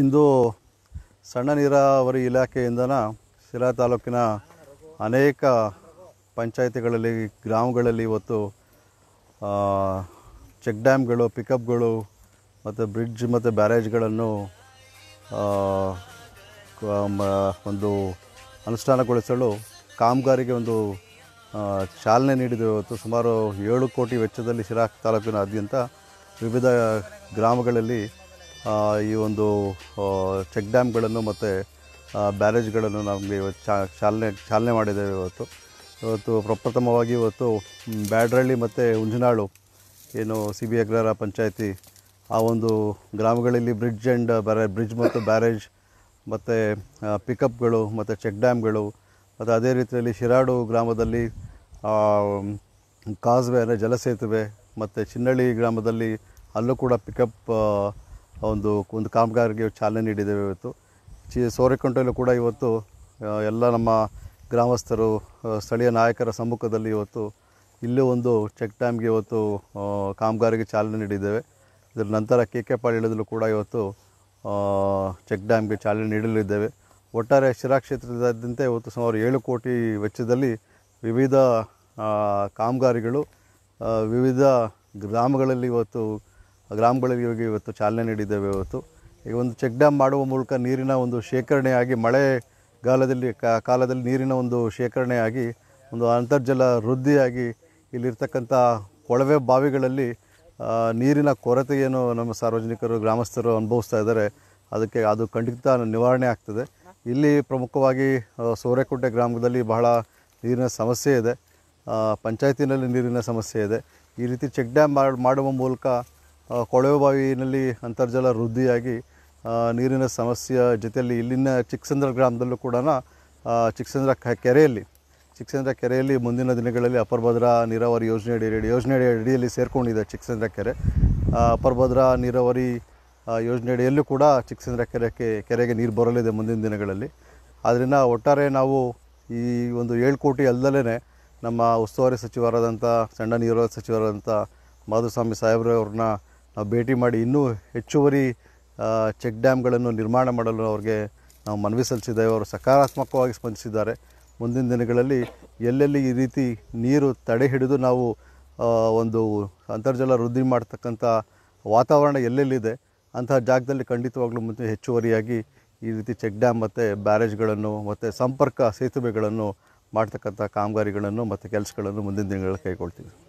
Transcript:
ಇಂದು ಸಣ್ಣ ನೀರಾವರಿ ಇಲಾಖೆಯಿಂದನ ಶಿರಾ ತಾಲೂಕಿನ ಅನೇಕ ಪಂಚಾಯಿತಿಗಳಲ್ಲಿ ಗ್ರಾಮಗಳಲ್ಲಿ ಇವತ್ತು ಚೆಕ್ ಡ್ಯಾಮ್ಗಳು ಪಿಕಪ್ಗಳು ಮತ್ತು ಬ್ರಿಡ್ಜ್ ಮತ್ತು ಬ್ಯಾರೇಜ್ಗಳನ್ನು ಒಂದು ಅನುಷ್ಠಾನಗೊಳಿಸಲು ಕಾಮಗಾರಿಗೆ ಒಂದು ಚಾಲನೆ ನೀಡಿದರು ಇವತ್ತು ಸುಮಾರು ಏಳು ಕೋಟಿ ವೆಚ್ಚದಲ್ಲಿ ಶಿರಾ ತಾಲೂಕಿನಾದ್ಯಂತ ವಿವಿಧ ಗ್ರಾಮಗಳಲ್ಲಿ ಈ ಒಂದು ಚೆಕ್ ಡ್ಯಾಮ್ಗಳನ್ನು ಮತ್ತು ಬ್ಯಾರೇಜ್ಗಳನ್ನು ನಮಗೆ ಇವತ್ತು ಚಾಲನೆ ಚಾಲನೆ ಮಾಡಿದ್ದೇವೆ ಇವತ್ತು ಇವತ್ತು ಪ್ರಪ್ರಥಮವಾಗಿ ಇವತ್ತು ಬ್ಯಾಡ್ರಳ್ಳಿ ಮತ್ತು ಉಂಜನಾಳು ಏನು ಸಿ ಬಿ ಅಗ್ರಹಾರ ಪಂಚಾಯತಿ ಆ ಒಂದು ಗ್ರಾಮಗಳಲ್ಲಿ ಬ್ರಿಡ್ಜ್ ಆ್ಯಂಡ್ ಬ್ಯಾರೇ ಬ್ರಿಡ್ಜ್ ಮತ್ತು ಬ್ಯಾರೇಜ್ ಮತ್ತು ಪಿಕಪ್ಗಳು ಮತ್ತು ಚೆಕ್ ಡ್ಯಾಮ್ಗಳು ಮತ್ತು ಅದೇ ರೀತಿಯಲ್ಲಿ ಶಿರಾಡು ಗ್ರಾಮದಲ್ಲಿ ಕಾಸ್ವೆ ಅಂದರೆ ಜಲಸೇತುವೆ ಮತ್ತು ಚಿನ್ನಳ್ಳಿ ಗ್ರಾಮದಲ್ಲಿ ಅಲ್ಲೂ ಕೂಡ ಪಿಕಪ್ ಒಂದು ಒಂದು ಕಾಮಗಾರಿಗೆ ಚಾಲನೆ ನೀಡಿದ್ದೇವೆ ಇವತ್ತು ಚಿ ಸೋರೆಕಂಟೆಯಲ್ಲೂ ಕೂಡ ಇವತ್ತು ಎಲ್ಲ ನಮ್ಮ ಗ್ರಾಮಸ್ಥರು ಸ್ಥಳೀಯ ನಾಯಕರ ಸಮ್ಮುಖದಲ್ಲಿ ಇವತ್ತು ಇಲ್ಲೂ ಒಂದು ಚೆಕ್ ಡ್ಯಾಮ್ಗೆ ಇವತ್ತು ಕಾಮಗಾರಿಗೆ ಚಾಲನೆ ನೀಡಿದ್ದೇವೆ ಇದರ ನಂತರ ಕೆ ಕೆ ಪಾಳ್ಯದಲ್ಲೂ ಕೂಡ ಇವತ್ತು ಚೆಕ್ ಡ್ಯಾಮ್ಗೆ ಚಾಲನೆ ನೀಡಲಿದ್ದೇವೆ ಒಟ್ಟಾರೆ ಶಿರಾ ಕ್ಷೇತ್ರದಾದ್ಯಂತ ಇವತ್ತು ಸುಮಾರು ಏಳು ಕೋಟಿ ವೆಚ್ಚದಲ್ಲಿ ವಿವಿಧ ಕಾಮಗಾರಿಗಳು ವಿವಿಧ ಗ್ರಾಮಗಳಲ್ಲಿ ಇವತ್ತು ಗ್ರಾಮಗಳಲ್ಲಿ ಹೋಗಿ ಇವತ್ತು ಚಾಲನೆ ನೀಡಿದ್ದೇವೆ ಇವತ್ತು ಈಗ ಒಂದು ಚೆಕ್ ಡ್ಯಾಮ್ ಮಾಡುವ ಮೂಲಕ ನೀರಿನ ಒಂದು ಶೇಖರಣೆಯಾಗಿ ಮಳೆಗಾಲದಲ್ಲಿ ಕಾಲದಲ್ಲಿ ನೀರಿನ ಒಂದು ಶೇಖರಣೆಯಾಗಿ ಒಂದು ಅಂತರ್ಜಲ ವೃದ್ಧಿಯಾಗಿ ಇಲ್ಲಿರ್ತಕ್ಕಂಥ ಕೊಳವೆ ಬಾವಿಗಳಲ್ಲಿ ನೀರಿನ ಕೊರತೆಯನ್ನು ನಮ್ಮ ಸಾರ್ವಜನಿಕರು ಗ್ರಾಮಸ್ಥರು ಅನುಭವಿಸ್ತಾ ಇದ್ದಾರೆ ಅದಕ್ಕೆ ಅದು ಖಂಡಿತ ನಿವಾರಣೆ ಆಗ್ತದೆ ಇಲ್ಲಿ ಪ್ರಮುಖವಾಗಿ ಸೋರೆಕುಂಟೆ ಗ್ರಾಮದಲ್ಲಿ ಬಹಳ ನೀರಿನ ಸಮಸ್ಯೆ ಇದೆ ಪಂಚಾಯತಿನಲ್ಲಿ ನೀರಿನ ಸಮಸ್ಯೆ ಇದೆ ಈ ರೀತಿ ಚೆಕ್ ಡ್ಯಾಮ್ ಮಾಡುವ ಮೂಲಕ ಕೊಳವೆ ಬಾವಿಯಲ್ಲಿ ಅಂತರ್ಜಲ ವೃದ್ಧಿಯಾಗಿ ನೀರಿನ ಸಮಸ್ಯೆಯ ಜೊತೆಯಲ್ಲಿ ಇಲ್ಲಿನ ಚಿಕ್ಕಸಂದ್ರ ಗ್ರಾಮದಲ್ಲೂ ಕೂಡ ಚಿಕ್ಕಸಂದ್ರ ಕೆರೆಯಲ್ಲಿ ಚಿಕ್ಕಸಂದ್ರ ಕೆರೆಯಲ್ಲಿ ಮುಂದಿನ ದಿನಗಳಲ್ಲಿ ಅಪರ್ಭದ್ರಾ ನೀರಾವರಿ ಯೋಜನೆ ಅಡಿ ಯೋಜನೆ ಅಡಿಯಲ್ಲಿ ಸೇರಿಕೊಂಡಿದೆ ಚಿಕ್ಕಸಂದ್ರ ಕೆರೆ ಅಪರ್ಭದ್ರಾ ನೀರಾವರಿ ಯೋಜನೆ ಅಡಿಯಲ್ಲೂ ಕೂಡ ಚಿಕ್ಕಸಂದ್ರ ಕೆರೆಗೆ ಕೆರೆಗೆ ನೀರು ಬರಲಿದೆ ಮುಂದಿನ ದಿನಗಳಲ್ಲಿ ಆದ್ದರಿಂದ ಒಟ್ಟಾರೆ ನಾವು ಈ ಒಂದು ಏಳು ಕೋಟಿ ಅಲ್ಲದಲೇ ನಮ್ಮ ಉಸ್ತುವಾರಿ ಸಚಿವರಾದಂಥ ಸಣ್ಣ ನೀರಾವರಿ ಸಚಿವರಾದಂಥ ಮಾಧುಸ್ವಾಮಿ ಸಾಹೇಬ್ರವ್ರನ್ನ ನಾವು ಭೇಟಿ ಮಾಡಿ ಇನ್ನೂ ಹೆಚ್ಚುವರಿ ಚೆಕ್ ಡ್ಯಾಮ್ಗಳನ್ನು ನಿರ್ಮಾಣ ಮಾಡಲು ಅವ್ರಿಗೆ ನಾವು ಮನವಿ ಸಲ್ಲಿಸಿದ್ದೇವೆ ಅವರು ಸಕಾರಾತ್ಮಕವಾಗಿ ಸ್ಪಂದಿಸಿದ್ದಾರೆ ಮುಂದಿನ ದಿನಗಳಲ್ಲಿ ಎಲ್ಲೆಲ್ಲಿ ಈ ರೀತಿ ನೀರು ತಡೆ ಹಿಡಿದು ನಾವು ಒಂದು ಅಂತರ್ಜಲ ವೃದ್ಧಿ ಮಾಡ್ತಕ್ಕಂಥ ವಾತಾವರಣ ಎಲ್ಲೆಲ್ಲಿದೆ ಅಂತಹ ಜಾಗದಲ್ಲಿ ಖಂಡಿತವಾಗ್ಲೂ ಮುಂದೆ ಹೆಚ್ಚುವರಿಯಾಗಿ ಈ ರೀತಿ ಚೆಕ್ ಡ್ಯಾಮ್ ಮತ್ತು ಬ್ಯಾರೇಜ್ಗಳನ್ನು ಮತ್ತು ಸಂಪರ್ಕ ಸೇತುವೆಗಳನ್ನು ಮಾಡ್ತಕ್ಕಂಥ ಕಾಮಗಾರಿಗಳನ್ನು ಮತ್ತು ಕೆಲಸಗಳನ್ನು ಮುಂದಿನ ದಿನಗಳಲ್ಲಿ ಕೈಗೊಳ್ತೀವಿ